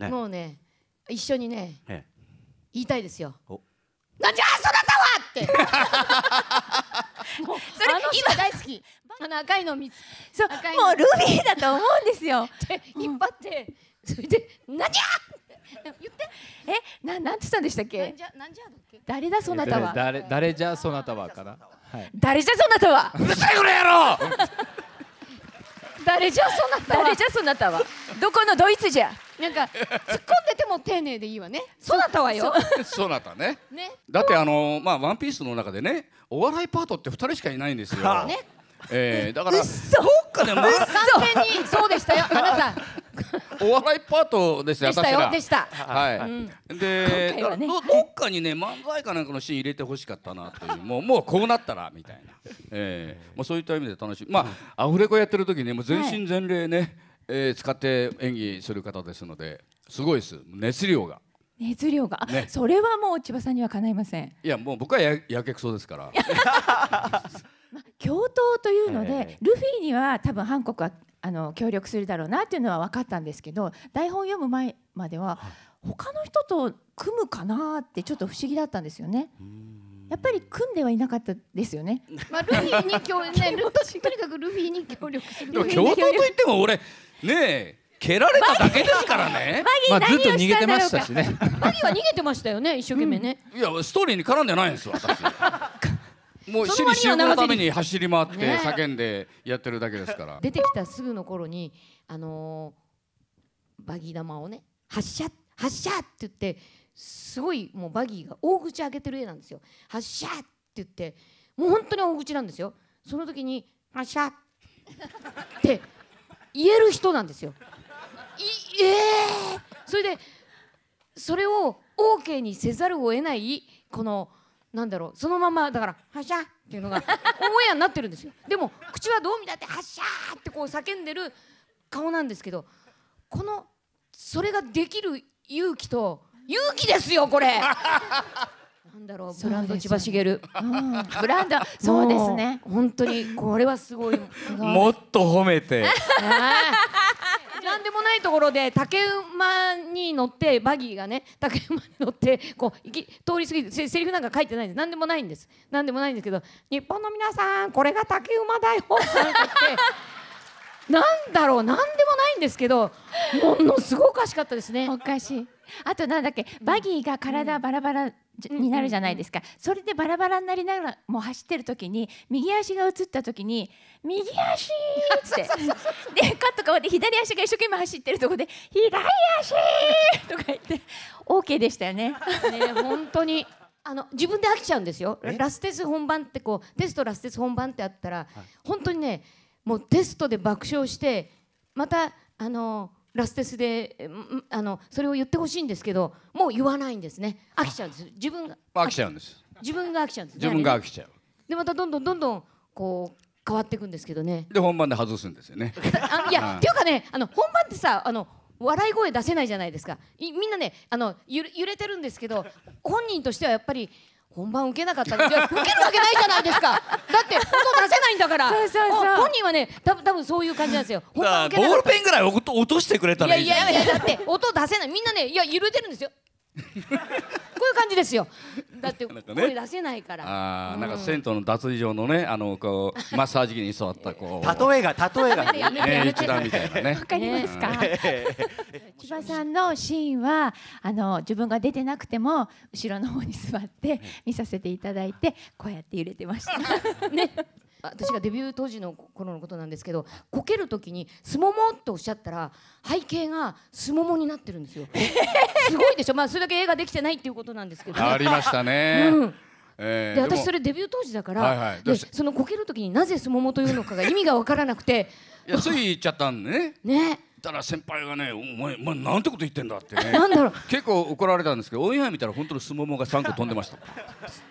ね、もうね一緒にね、ええ、言いたいですよ。なんじゃそなたはってもうそれ今大好きあの赤いの見そうもうルビーだと思うんですよ。で引っ張ってそれで「なんじゃ!」言ってえななんて言ったんでしたっけなんじゃなんじゃだっけ誰だそなたは誰誰じゃそなたはかな誰じゃそなたはうるさいこの野郎誰じゃそなたは誰じゃそなたはどこのドイツじゃなんか突っ込んでても丁寧でいいわね。そなたはよ。そなたね。ね。だってあのまあワンピースの中でね、お笑いパートって二人しかいないんですよ。ね。ええー、だから。そうかね。完全にそうでしたよ。あなた。お笑いパートですよ。でしたよ。でした。はい。うん、で、ね、どっかにね漫才かなんかのシーン入れてほしかったなという。もうもうこうなったらみたいな。ええー、まあそういった意味で楽しい。まあアフレコやってる時ねもう全身全霊ね。はいえー、使って演技する方ですのですごいです熱量が。熱量が、ね、それはもう千葉さんにはかないませんいやもう僕はややけくそですから。まあ、共闘というので、ルフィには多分ハン韓クはあの協力するだろうなっていうのは分かったんですけど台本読む前までは他の人と組むかなってちょっと不思議だったんですよね。やっぱり組んではいなかったですよね。まあルフィに協ね、とにかくルフィに協力する。共闘と言っても俺ね蹴られただけですからね。まあずっと逃げてましたしね。マギーは逃げてましたよね、一生懸命ね。うん、いやストーリーに絡んでないんです私。もう私利私欲のために走り回って叫んでやってるだけですから。出てきたすぐの頃にあのー、バギー玉をね発射発射って言ってすごいもうバギーが大口開けてる絵なんですよ。発射って言ってもう本当に大口なんですよ。その時に発射って。言える人なんですよ。いえー、それでそれを OK にせざるを得ないこのなんだろうそのままだから「はしゃ」っていうのがオンエアになってるんですよでも口はどう見たって「はしゃ」ってこう叫んでる顔なんですけどこのそれができる勇気と勇気ですよこれんだろうブランド千葉茂、うん、ブランド そうですね本当にこれはすごいもっと褒めて なんでもないところで竹馬に乗ってバギーがね竹馬に乗ってこう行き通り過ぎてせセリフなんか書いてないんです何でもないんです何でもないんですけど「日本の皆さんこれが竹馬だよ」なてってなんだろう何でもないんですけどものすごくおかしかったですね。おかしいあとなんだっけバギーが体バラバラになるじゃないですか、それでバラバラになりながらもう走ってる時に右足が映った時に「右足!」って でカット変わって左足が一生懸命走ってるとこで「左足!」とか言って OK でしたよね。ね本当にあの自分で飽きちゃうんですよラステス本番ってこうテストラステス本番ってあったら、はい、本当にねもうテストで爆笑してまたあのラステスであのそれを言ってほしいんですけどもう言わないんですね飽きちゃうんです自分が飽きちゃうんです自分が飽きちゃうんです、自分が飽きちゃうでまたどんどんどんどんこう変わっていくんですけどねで本番で外すんですよねあいや、っていうかねあの本番ってさあの笑い声出せないじゃないですかみんなねあの揺れてるんですけど本人としてはやっぱり本番受けなかったんですよ受けるわけないじゃないですかだって音出せないんだからそうそうそう本人はね多分多分そういう感じなんですよボールペンぐらい落としてくれたらいいいやいやいやだって音出せないみんなねいや揺れてるんですよこういう感じですよ。だって声出せないから。ああ、なんか銭湯の脱衣所のね、あのこうマッサージ機に座ったこう。例えが例えがね、一段みたいなね。わかりますか。千葉さんのシーンはあの自分が出てなくても後ろの方に座って見させていただいてこうやって揺れてました。ね。私がデビュー当時の頃のことなんですけどこける時に「すもも」っておっしゃったら背景がすももになってるんですよ。すごいでしょ、まあ、それだけ映画できてないっていうことなんですけど、ね、ありましたね。うんえー、で私それデビュー当時だから、はいはい、でそのこける時になぜすももというのかが意味が分からなくていやつい言っちゃったんでね。ねったら先輩がね「お前、まあ、なんてこと言ってんだ」ってねなんだろう結構怒られたんですけどオンエア見たら本当のすももが三個飛んでました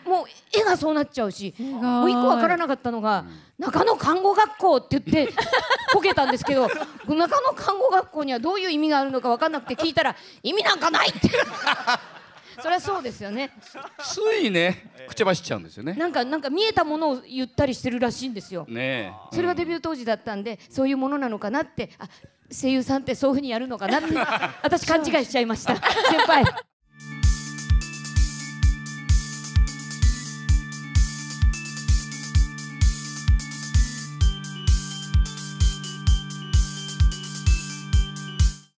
もう絵がそうなっちゃうしもう一個わからなかったのが、中野看護学校って言って こけたんですけど中野看護学校にはどういう意味があるのか分かんなくて聞いたら「意味なんかない!」ってそりゃそうですよねついねくちばしちゃうんですよねなんかなんか見えたものを言ったりしてるらしいんですよねそれがデビュー当時だったんでそういうものなのかなってあ声優さんってそういうふうにやるのかなって私勘違いしちゃいました先輩